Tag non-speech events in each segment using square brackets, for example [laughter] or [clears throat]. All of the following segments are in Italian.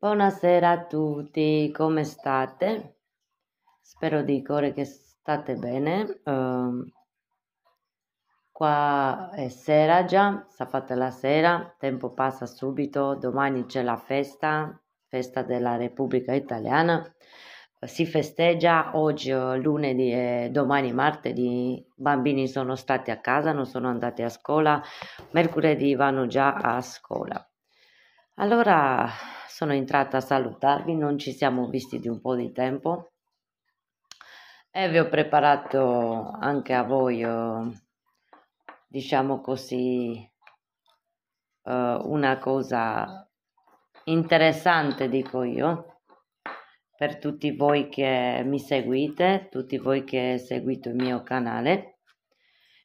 Buonasera a tutti, come state? Spero di cuore che state bene. Uh, qua è sera già, sta fatta la sera, tempo passa subito, domani c'è la festa, festa della Repubblica Italiana. Si festeggia oggi lunedì e domani martedì, i bambini sono stati a casa, non sono andati a scuola, mercoledì vanno già a scuola. Allora sono entrata a salutarvi, non ci siamo visti di un po' di tempo e vi ho preparato anche a voi, eh, diciamo così, eh, una cosa interessante, dico io, per tutti voi che mi seguite, tutti voi che seguite il mio canale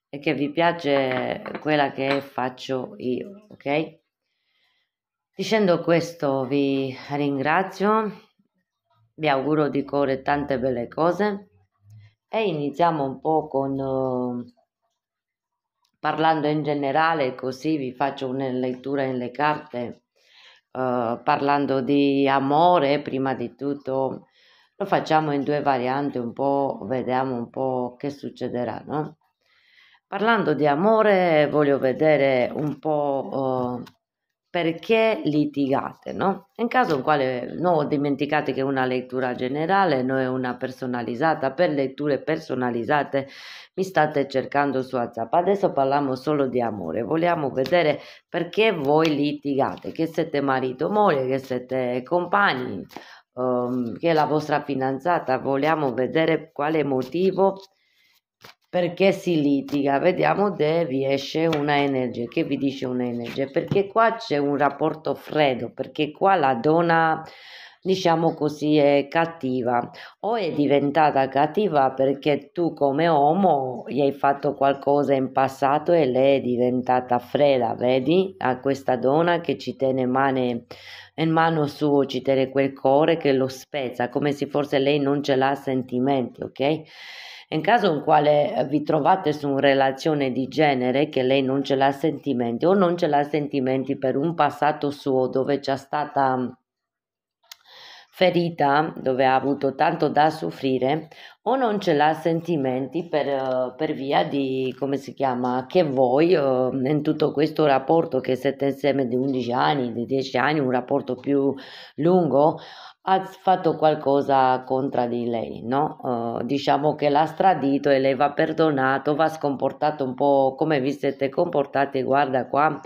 e che vi piace quella che faccio io, ok? Dicendo questo vi ringrazio, vi auguro di cuore tante belle cose e iniziamo un po' con uh, parlando in generale così vi faccio una lettura nelle carte uh, parlando di amore prima di tutto lo facciamo in due varianti un po' vediamo un po' che succederà no? parlando di amore voglio vedere un po' uh, perché litigate, no? In caso in quale non dimenticate che una lettura generale non è una personalizzata, per letture personalizzate mi state cercando su WhatsApp. Adesso parliamo solo di amore, vogliamo vedere perché voi litigate, che siete marito, moglie, che siete compagni, um, che è la vostra fidanzata, vogliamo vedere quale motivo perché si litiga. Vediamo se vi esce una energia. Che vi dice una energia? Perché qua c'è un rapporto freddo, perché qua la donna diciamo così è cattiva o è diventata cattiva perché tu come uomo gli hai fatto qualcosa in passato e lei è diventata fredda vedi a questa donna che ci tiene mani in mano suo ci tiene quel cuore che lo spezza come se forse lei non ce l'ha sentimenti ok in caso in quale eh, vi trovate su una relazione di genere che lei non ce l'ha sentimenti o non ce l'ha sentimenti per un passato suo dove c'è stata ferita dove ha avuto tanto da soffrire o non ce l'ha sentimenti per, eh, per via di come si chiama che voi eh, in tutto questo rapporto che siete insieme di 11 anni, di 10 anni, un rapporto più lungo ha fatto qualcosa contro di lei, no? Uh, diciamo che l'ha stradito e lei va perdonato, va scomportato un po' come vi siete comportati, guarda qua,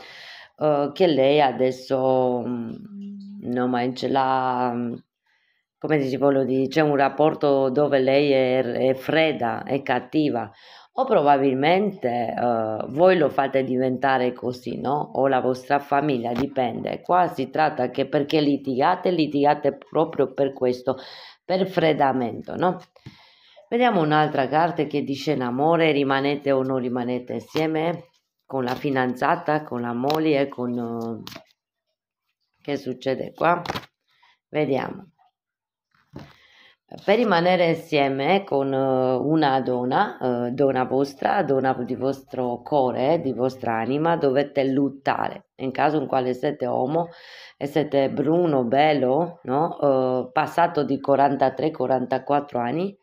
uh, che lei adesso, mm, non ma ce l'ha mm, come si vuol dire, c'è un rapporto dove lei è, è fredda, è cattiva, o probabilmente uh, voi lo fate diventare così, no? O la vostra famiglia, dipende. Qua si tratta che perché litigate, litigate proprio per questo, per freddamento, no? Vediamo un'altra carta che dice in amore rimanete o non rimanete insieme con la fidanzata, con la moglie, con... Uh... Che succede qua? Vediamo per rimanere insieme con eh, una donna, eh, donna vostra, donna di vostro cuore, di vostra anima, dovete lottare. In caso in quale siete uomo e siete bruno, bello, no? Eh, passato di 43-44 anni,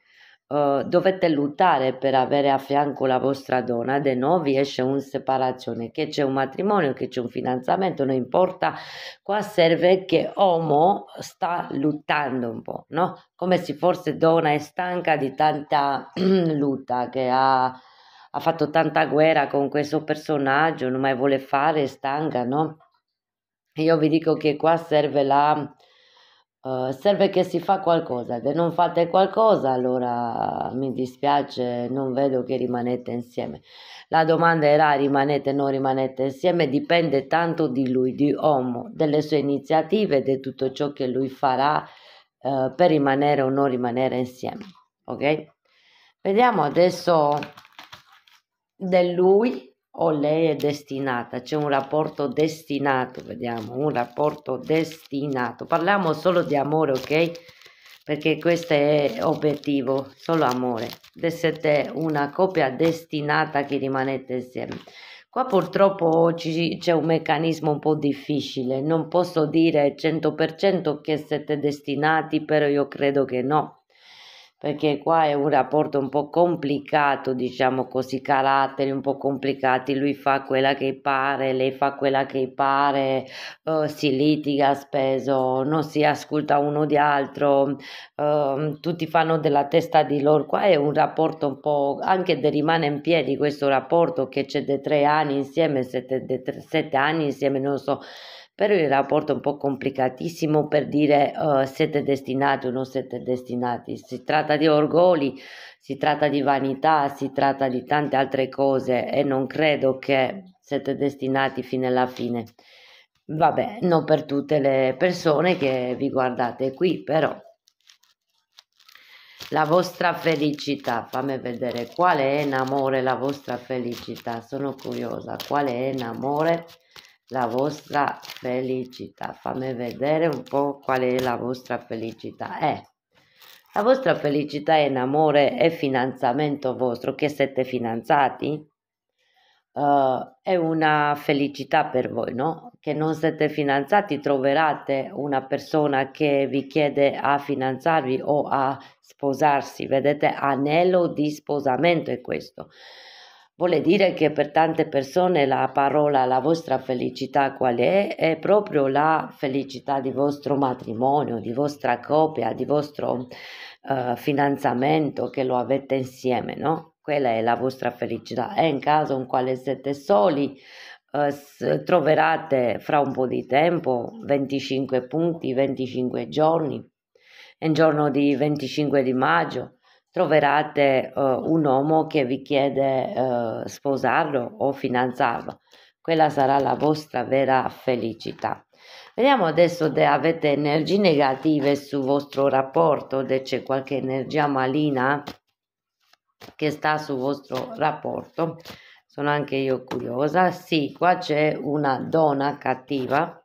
eh, dovete lottare per avere a fianco la vostra donna, de nuovo vi esce una separazione, che c'è un matrimonio, che c'è un fidanzamento, non importa, qua serve che l'uomo sta lottando un po', no? Come se forse donna è stanca di tanta lutta [clears throat] che ha, ha fatto tanta guerra con questo personaggio, non mai vuole fare, è stanca, no? Io vi dico che qua serve la eh, serve che si fa qualcosa, se non fate qualcosa allora mi dispiace, non vedo che rimanete insieme. La domanda era rimanete o non rimanete insieme, dipende tanto di lui, di Homo, delle sue iniziative, di tutto ciò che lui farà uh, per rimanere o non rimanere insieme. Ok? Vediamo adesso di lui o oh, lei è destinata, c'è un rapporto destinato, vediamo, un rapporto destinato. Parliamo solo di amore, ok? Perché questo è obiettivo, solo amore. De siete una coppia destinata che rimanete insieme. Qua purtroppo c'è un meccanismo un po' difficile, non posso dire 100% che siete destinati, però io credo che no perché qua è un rapporto un po' complicato, diciamo così, caratteri un po' complicati, lui fa quella che pare, lei fa quella che pare, uh, si litiga spesso, non si ascolta uno di altro, uh, tutti fanno della testa di loro, qua è un rapporto un po' anche de rimane in piedi questo rapporto che c'è da tre anni insieme, sette, tre, sette anni insieme, non so però il rapporto è un po' complicatissimo per dire uh, siete destinati o non siete destinati. Si tratta di orgogli, si tratta di vanità, si tratta di tante altre cose e non credo che siete destinati fino alla fine. Vabbè, non per tutte le persone che vi guardate qui, però la vostra felicità. Fammi vedere qual è in amore la vostra felicità. Sono curiosa, qual è in amore la vostra felicità. Fammi vedere un po' qual è la vostra felicità. Eh, la vostra felicità è in amore e finanziamento vostro, che siete finanziati. Uh, eh, è una felicità per voi, no? Che non siete finanziati, troverete una persona che vi chiede a finanziarvi o a sposarsi. Vedete, anello di sposamento è questo. Vuole dire che per tante persone la parola la vostra felicità qual è? È proprio la felicità di vostro matrimonio, di vostra coppia, di vostro uh, fidanzamento che lo avete insieme, no? Quella è la vostra felicità. E in caso in quale siete soli, uh, eh, troverete fra un po' di tempo 25 punti, 25 giorni, è il giorno di 25 di maggio troverete uh, eh, un uomo che vi chiede uh, sposarlo o fidanzarlo. Quella sarà la vostra vera felicità. Vediamo adesso se avete energie negative sul vostro rapporto, se c'è qualche energia malina che sta sul vostro rapporto. Sono anche io curiosa. Sì, qua c'è una donna cattiva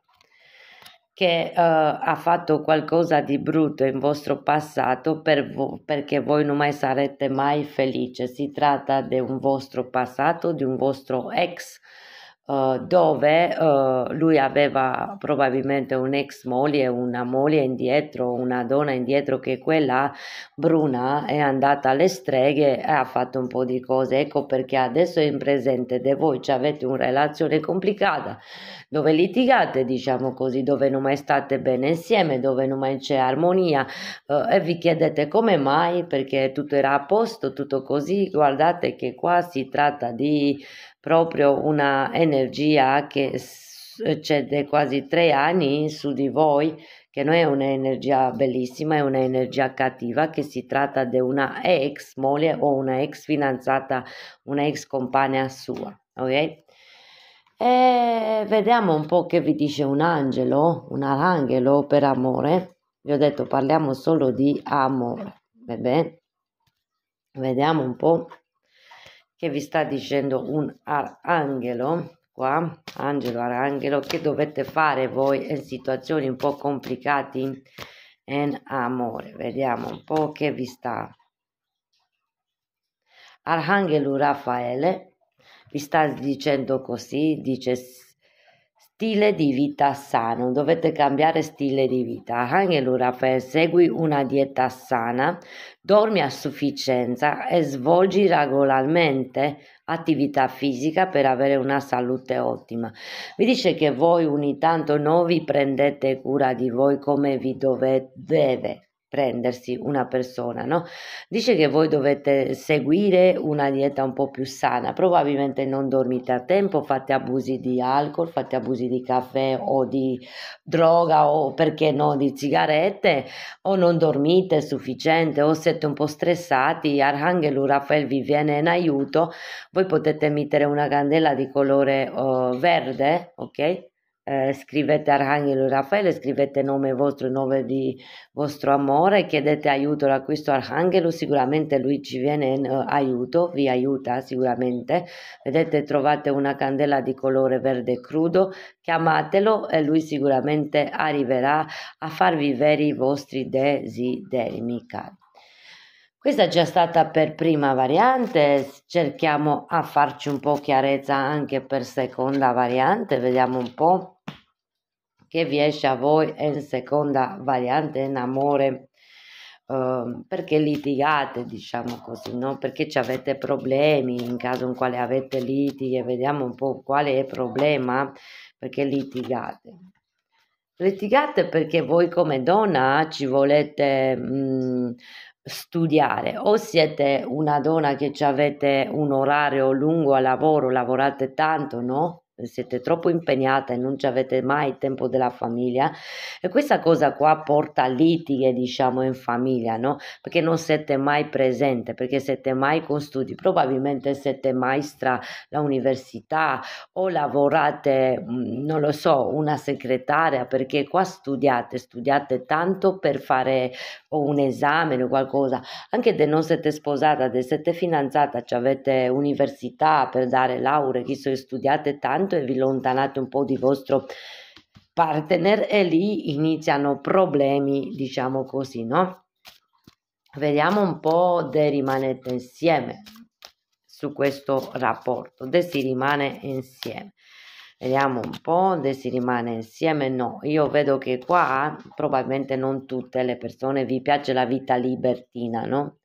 che eh, ha fatto qualcosa di brutto in vostro passato per vo- perché voi non mai sarete mai felice. Si tratta di un vostro passato, di un vostro ex eh, dove uh, lui aveva probabilmente un'ex moglie, una moglie indietro, una donna indietro che quella bruna è andata alle streghe e ha fatto un po' di cose. Ecco perché adesso è in presente di voi, cioè avete una relazione complicata dove litigate, diciamo così, dove non mai state bene insieme, dove non mai c'è armonia uh, e vi chiedete come mai, perché tutto era a posto, tutto così. Guardate che qua si tratta di proprio una energia che c'è da quasi tre anni su di voi, che non è un'energia bellissima, è un'energia cattiva, che si tratta di una ex moglie o una ex fidanzata, una ex compagna sua, ok? E vediamo un po' che vi dice un angelo, un angelo per amore. Vi ho detto parliamo solo di amore, va bene? Vediamo un po' che vi sta dicendo un arangelo qua, angelo, arangelo, che dovete fare voi in situazioni un po' complicate in amore. Vediamo un po' che vi sta. Arangelo Raffaele vi sta dicendo così, dice stile di vita sano, dovete cambiare stile di vita. Angelura segui una dieta sana, dormi a sufficienza e svolgi regolarmente attività fisica per avere una salute ottima. Mi dice che voi ogni tanto non vi prendete cura di voi come vi dove, deve prendersi una persona, no? Dice che voi dovete seguire una dieta un po' più sana, probabilmente non dormite a tempo, fate abusi di alcol, fate abusi di caffè o di droga o perché no di sigarette o non dormite sufficiente o siete un po' stressati, Arhangelo Rafael vi viene in aiuto, voi potete mettere una candela di colore uh, verde, ok? eh, scrivete Arcangelo Raffaele, scrivete nome vostro e nome di vostro amore, chiedete aiuto da questo Arcangelo, sicuramente lui ci viene in eh, aiuto, vi aiuta sicuramente. Vedete, trovate una candela di colore verde crudo, chiamatelo e lui sicuramente arriverà a farvi veri i vostri desideri, miei cari. Questa è già stata per prima variante, cerchiamo a farci un po' chiarezza anche per seconda variante, vediamo un po' che vi esce a voi in seconda variante in amore, eh, perché litigate, diciamo così, no? perché ci avete problemi, in caso in quale avete litighe, vediamo un po' quale è il problema, perché litigate. Litigate perché voi come donna ci volete... Mh, mm, studiare o siete una donna che avete un orario lungo a lavoro, lavorate tanto, no? siete troppo impegnate e non avete mai tempo della famiglia e questa cosa qua porta a litighe diciamo in famiglia no perché non siete mai presente perché siete mai con studi probabilmente siete maestra all'università o lavorate mm, non lo so una segretaria perché qua studiate studiate tanto per fare o un esame o qualcosa, anche se non siete sposata, se siete fidanzata, cioè avete università per dare lauree, che so, studiate tanto e vi lontanate un po' di vostro partner e lì iniziano problemi, diciamo così, no? Vediamo un po' se rimanete insieme su questo rapporto, se si rimane insieme. Vediamo un po' se si rimane insieme. No, io vedo che qua probabilmente non tutte le persone vi piace la vita libertina, no?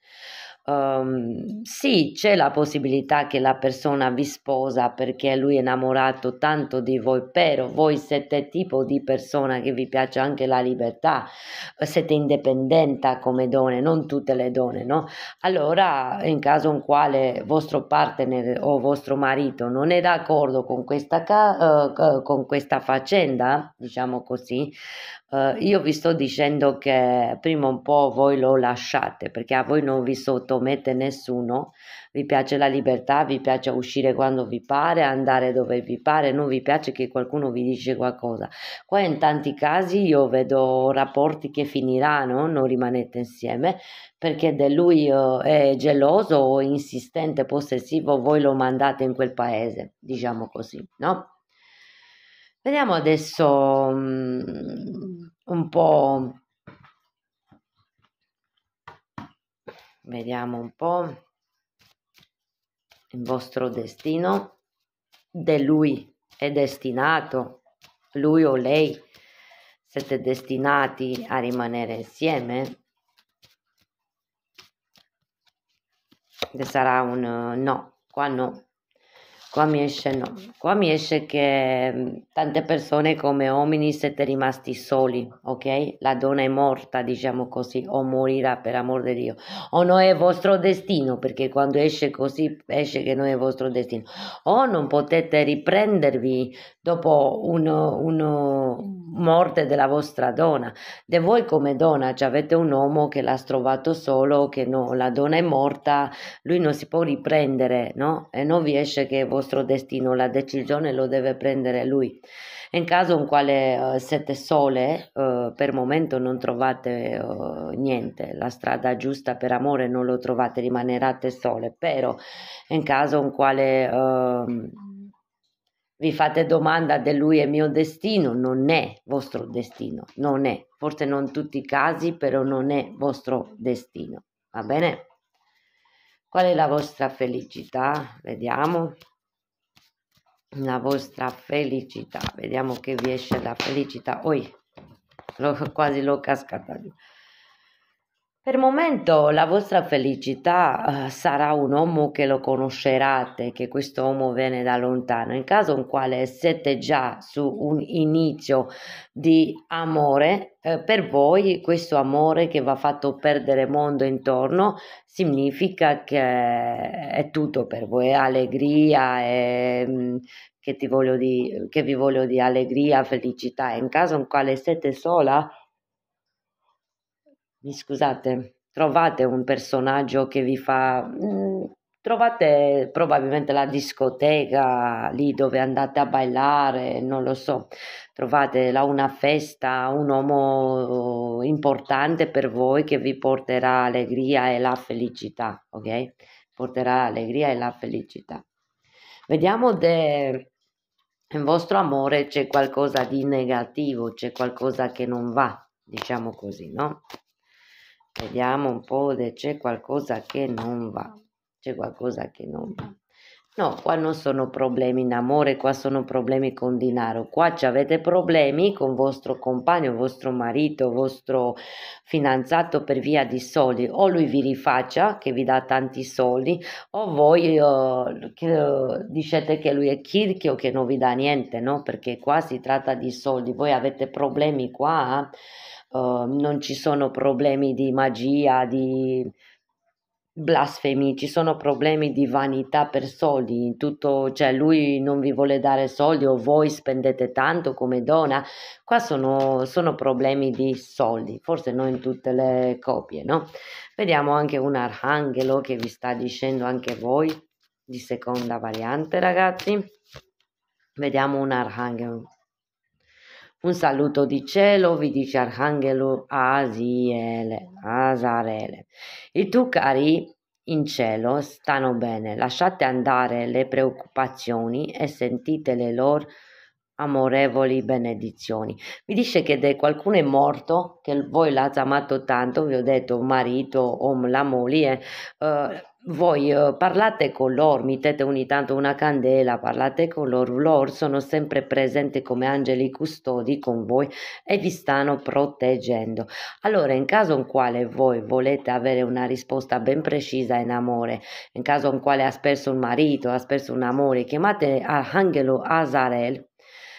Um, sì, c'è la possibilità che la persona vi sposa perché lui è innamorato tanto di voi, però voi siete tipo di persona che vi piace anche la libertà, siete indipendenti come donne, non tutte le donne, no? Allora, in caso in quale vostro partner o vostro marito non è d'accordo con questa, ca- uh, con questa faccenda, diciamo così, Uh, io vi sto dicendo che prima o poi voi lo lasciate perché a voi non vi sottomette nessuno, vi piace la libertà, vi piace uscire quando vi pare, andare dove vi pare, non vi piace che qualcuno vi dice qualcosa. Qua in tanti casi io vedo rapporti che finiranno, non rimanete insieme perché de lui uh, è geloso o insistente, possessivo, voi lo mandate in quel paese, diciamo così, no? Vediamo adesso mm, un po' vediamo un po' il vostro destino De lui è destinato lui o lei siete destinati a rimanere insieme sarà un no qua no Qua mi esce no, qua mi esce che mm, tante persone come uomini siete rimasti soli, ok? La donna è morta, diciamo così, o morirà per amor di Dio, o non è vostro destino, perché quando esce così esce che non è vostro destino, o non potete riprendervi dopo una morte della vostra donna. De voi come donna cioè avete un uomo che l'ha trovato solo, che no, la donna è morta, lui non si può riprendere, no? E non vi esce che vostro vostro destino, la decisione lo deve prendere lui. In caso in quale eh, siete sole, eh, per momento non trovate eh, niente, la strada giusta per amore non lo trovate, rimanerete sole, però in caso in quale ehm, vi fate domanda di lui è mio destino, non è vostro destino, non è, forse non tutti i casi, però non è vostro destino, va bene? Qual è la vostra felicità? Vediamo la vostra felicità. Vediamo che vi esce la felicità. Oi, quasi l'ho cascata giù. Per momento la vostra felicità eh, sarà un uomo che lo conoscerate, che questo uomo viene da lontano, in caso in quale siete già su un inizio di amore, eh, per voi questo amore che vi ha fatto perdere mondo intorno significa che è tutto per voi, allegria, è, mh, mm, che, voglio di, che vi voglio di allegria, felicità. In caso in quale siete sola, scusate, trovate un personaggio che vi fa... Mm, trovate probabilmente la discoteca lì dove andate a ballare, non lo so, trovate là una festa, un uomo importante per voi che vi porterà allegria e la felicità, ok? Porterà allegria e la felicità. Vediamo se nel vostro amore c'è qualcosa di negativo, c'è qualcosa che non va, diciamo così, no? Vediamo un po' se c'è qualcosa che non va. C'è qualcosa che non va. No, qua non sono problemi in amore, qua sono problemi con denaro. Qua ci avete problemi con vostro compagno, vostro marito, vostro fidanzato per via di soldi. O lui vi rifaccia che vi dà tanti soldi, o voi uh, che, uh, dicete che lui è chirchio che non vi dà niente, no? Perché qua si tratta di soldi. Voi avete problemi qua eh? Ehm, non ci sono problemi di magia, di blasfemi, ci sono problemi di vanità per soldi, tutto, cioè lui non vi vuole dare soldi o voi spendete tanto come donna, qua sono, sono problemi di soldi, forse non in tutte le copie, no? Vediamo anche un arcangelo che vi sta dicendo anche voi di seconda variante, ragazzi. Vediamo un arcangelo un saluto di cielo vi dice Arcangelo Asiele, Asarele. I tu cari in cielo stanno bene, lasciate andare le preoccupazioni e sentite le loro amorevoli benedizioni. Mi dice che qualcuno è morto, che voi l'ha amato tanto, vi ho detto marito o la moglie, eh, voi uh, parlate con loro, mettete ogni tanto una candela, parlate con loro, loro sono sempre presenti come angeli custodi con voi e vi stanno proteggendo. Allora, in caso in quale voi volete avere una risposta ben precisa in amore, in caso in quale ha perso un marito, ha perso un amore, chiamate Angelo Azarel,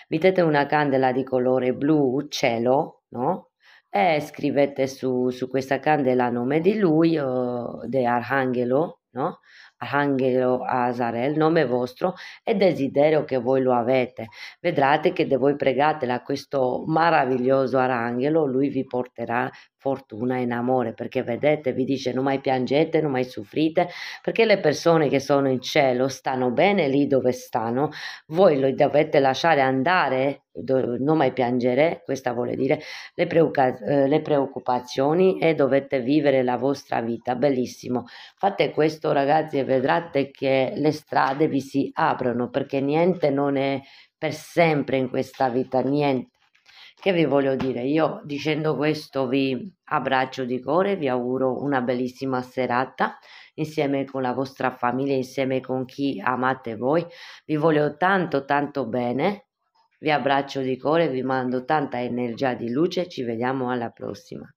mettete una candela di colore blu cielo, no? e scrivete su, su questa candela il nome di lui, o di Arhangelo, no? Arhangelo Azarel, nome vostro e desiderio che voi lo avete. Vedrete che voi pregatela a questo meraviglioso Arangelo, lui vi porterà fortuna in amore, perché vedete, vi dice non mai piangete, non mai soffrite, perché le persone che sono in cielo stanno bene lì dove stanno, voi lo dovete lasciare andare, non mai piangere, questa vuole dire le, preoca- eh, le preoccupazioni e dovete vivere la vostra vita, bellissimo. Fate questo ragazzi e vedrete che le strade vi si aprono, perché niente non è per sempre in questa vita, niente che vi voglio dire? Io dicendo questo vi abbraccio di cuore, vi auguro una bellissima serata insieme con la vostra famiglia, insieme con chi amate voi. Vi voglio tanto tanto bene, vi abbraccio di cuore, vi mando tanta energia di luce, ci vediamo alla prossima.